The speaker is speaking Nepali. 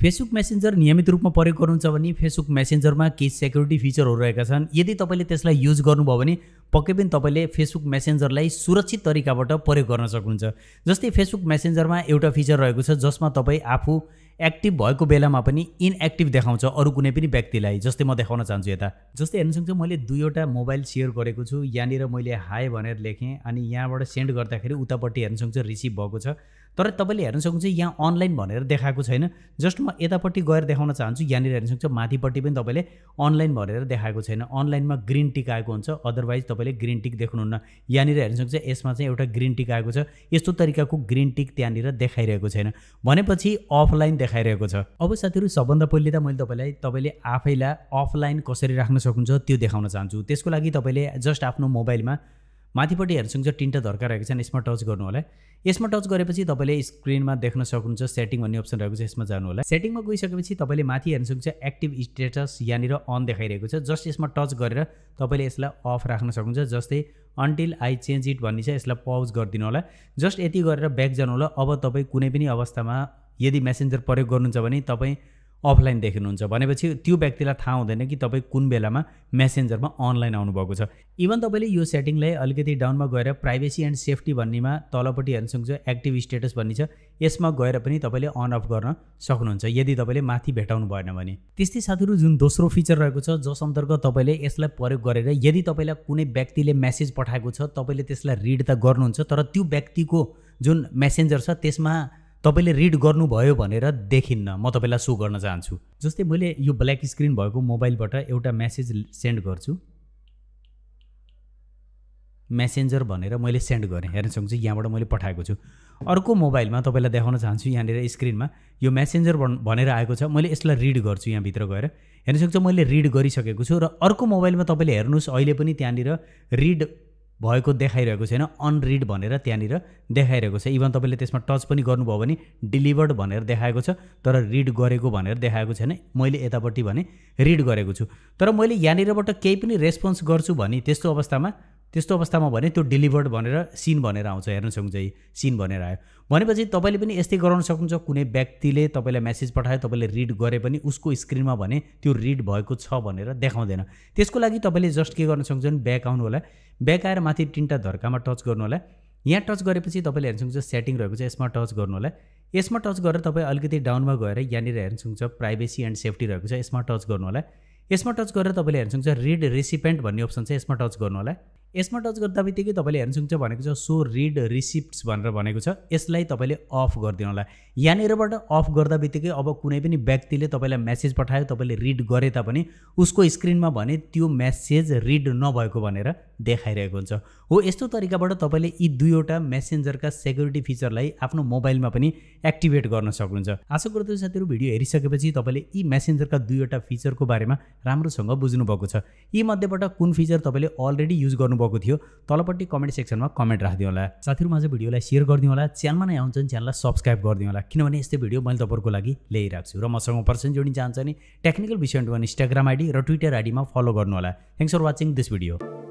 फेसबुक मेसेन्जर नियमित रूपमा प्रयोग गर्नुहुन्छ भने फेसबुक मेसेन्जरमा केही सेक्युरिटी फिचरहरू रहेका छन् यदि तपाईँले त्यसलाई युज गर्नुभयो भने पक्कै पनि तपाईँले फेसबुक मेसेन्जरलाई सुरक्षित तरिकाबाट प्रयोग गर्न सक्नुहुन्छ जस्तै फेसबुक मेसेन्जरमा एउटा फिचर रहेको छ जसमा तपाईँ आफू एक्टिभ भएको बेलामा पनि इनएक्टिभ देखाउँछ अरू कुनै पनि व्यक्तिलाई जस्तै म देखाउन चाहन्छु यता जस्तै हेर्न सक्छु मैले दुईवटा मोबाइल सेयर गरेको छु यहाँनिर मैले हाई भनेर लेखेँ अनि यहाँबाट सेन्ड गर्दाखेरि उतापट्टि हेर्न सक्छु रिसिभ भएको छ तर तपाईँले हेर्न सक्नुहुन्छ यहाँ अनलाइन भनेर देखाएको छैन जस्ट म यतापट्टि गएर देखाउन चाहन्छु यहाँनिर हेर्न सक्छ माथिपट्टि पनि तपाईँले अनलाइन भनेर देखाएको छैन अनलाइनमा ग्रिन टिक आएको हुन्छ अदरवाइज तपाईँले ग्रिन टिक देख्नुहुन्न यहाँनिर हेर्न सक्छ यसमा चाहिँ एउटा ग्रिन टिक आएको छ यस्तो तरिकाको ग्रिन टिक त्यहाँनिर देखाइरहेको छैन भनेपछि अफलाइन देखाइरहेको छ अब साथीहरू सबभन्दा पहिले त मैले तपाईँलाई तपाईँले आफैलाई अफलाइन कसरी राख्न सक्नुहुन्छ त्यो देखाउन चाहन्छु त्यसको लागि तपाईँले जस्ट आफ्नो मोबाइलमा माथिपट्टि हेरसुङ चाहिँ तिनवटा धर्का रहेको छ यसमा टच गर्नु होला यसमा टच गरेपछि तपाईँले स्क्रिनमा देख्न सक्नुहुन्छ सेटिङ भन्ने अप्सन रहेको छ यसमा जानु होला सेटिङमा गइसकेपछि तपाईँले माथि हेर्नुहुन्छ एक्टिभ स्टेटस यहाँनिर अन देखाइरहेको छ जस्ट यसमा टच गरेर तपाईँले यसलाई अफ राख्न सक्नुहुन्छ जस्तै अन्टिल आई चेन्ज इट भन्ने छ यसलाई पज गरिदिनु होला जस्ट यति गरेर ब्याक जानु होला अब तपाईँ कुनै पनि अवस्थामा यदि मेसेन्जर प्रयोग गर्नुहुन्छ भने तपाईँ अफलाइन देख्नुहुन्छ भनेपछि त्यो व्यक्तिलाई थाहा हुँदैन कि तपाईँ कुन बेलामा मेसेन्जरमा अनलाइन आउनुभएको छ इभन तपाईँले यो सेटिङलाई अलिकति डाउनमा गएर प्राइभेसी एन्ड सेफ्टी भन्नेमा तलपट्टि छ एक्टिभ स्टेटस भन्ने छ यसमा गएर पनि तपाईँले अन अफ गर्न सक्नुहुन्छ यदि तपाईँले माथि भेटाउनु भएन भने त्यस्तै साथीहरू जुन दोस्रो फिचर रहेको छ जस अन्तर्गत तपाईँले यसलाई प्रयोग गरेर यदि तपाईँलाई कुनै व्यक्तिले मेसेज पठाएको छ तपाईँले त्यसलाई रिड त गर्नुहुन्छ तर त्यो व्यक्तिको जुन मेसेन्जर छ त्यसमा तपाईँले रिड गर्नुभयो भनेर देखिन्न म तपाईँलाई सो गर्न चाहन्छु जस्तै मैले यो ब्ल्याक स्क्रिन भएको मोबाइलबाट एउटा म्यासेज सेन्ड गर्छु मेसेन्जर भनेर मैले सेन्ड गरेँ हेर्न सक्छु यहाँबाट मैले पठाएको छु अर्को मोबाइलमा तपाईँलाई देखाउन चाहन्छु यहाँनिर स्क्रिनमा यो मेसेन्जर भनेर आएको छ मैले यसलाई रिड गर्छु यहाँभित्र गएर हेर्न सक्छु मैले रिड गरिसकेको छु र अर्को मोबाइलमा तपाईँले हेर्नुहोस् अहिले पनि त्यहाँनिर रिड भएको देखाइरहेको छैन अनरिड भनेर त्यहाँनिर देखाइरहेको छ इभन तपाईँले त्यसमा टच पनि गर्नुभयो भने डिलिभर्ड भनेर देखाएको छ तर रिड गरेको भनेर देखाएको छैन मैले यतापट्टि भने रिड गरेको छु तर मैले यहाँनिरबाट केही पनि रेस्पोन्स गर्छु भने त्यस्तो अवस्थामा त्यस्तो अवस्थामा भने त्यो डेलिभर्ड भनेर सिन भनेर आउँछ हेर्न सक्नुहुन्छ सिन भनेर आयो भनेपछि तपाईँले पनि यस्तै गराउन सक्नुहुन्छ कुनै व्यक्तिले तपाईँलाई म्यासेज पठायो तपाईँले रिड गरे पनि उसको स्क्रिनमा भने त्यो रिड भएको छ भनेर देखाउँदैन त्यसको लागि तपाईँले जस्ट के गर्न सक्नुहुन्छ भने ब्याक आउनु होला ब्याक आएर माथि तिनवटा धर्कामा टच गर्नु होला यहाँ टच गरेपछि तपाईँले हेर्नु सक्नुहुन्छ सेटिङ रहेको छ यसमा टच गर्नु होला यसमा टच गरेर तपाईँ अलिकति डाउनमा गएर यहाँनिर हेर्नु सक्नुहुन्छ प्राइभेसी एन्ड सेफ्टी रहेको छ यसमा टच गर्नु होला यसमा टच गरेर तपाईँले हेर्नु सक्नुहुन्छ रिड रेसिपेन्ट भन्ने अप्सन छ यसमा टच गर्नु होला यसमा टच गर्दा बित्तिकै तपाईँले सक्छ भनेको छ सो रिड रिसिप्ट्स भनेर भनेको छ यसलाई तपाईँले अफ गरिदिनु होला यहाँनिरबाट अफ गर्दा बित्तिकै अब कुनै पनि व्यक्तिले तपाईँलाई मेसेज पठायो तपाईँले रिड गरे तापनि उसको स्क्रिनमा भने त्यो मेसेज रिड नभएको भनेर देखाइरहेको हुन्छ हो यस्तो तरिकाबाट तपाईँले यी दुईवटा मेसेन्जरका सेक्युरिटी फिचरलाई आफ्नो मोबाइलमा पनि एक्टिभेट गर्न सक्नुहुन्छ आशा गर्दछु साथीहरू भिडियो हेरिसकेपछि तपाईँले यी मेसेन्जरका दुईवटा फिचरको बारेमा राम्रोसँग बुझ्नुभएको छ यी मध्येबाट कुन फिचर तपाईँले अलरेडी युज गर्नु भएको थियो तलपट्टि कमेन्ट सेक्सनमा कमेन्ट राखिदिउँ होला साथीहरू चाहिँ भिडियोलाई सेयर गरिदिनु होला च्यानलमा नै आउँछन् च्यानललाई सब्सक्राइब गरिदिनु होला किनभने यस्तै भिडियो मैले तपाईँहरूको लागि ल्याइरहेको छु र मसँग पर्सन जोडिन चाहन्छ भने टेक्निकल विषय इन्स्टाग्राम आइडी र ट्विटर आइडीमा फलो गर्नु होला thanks for watching this video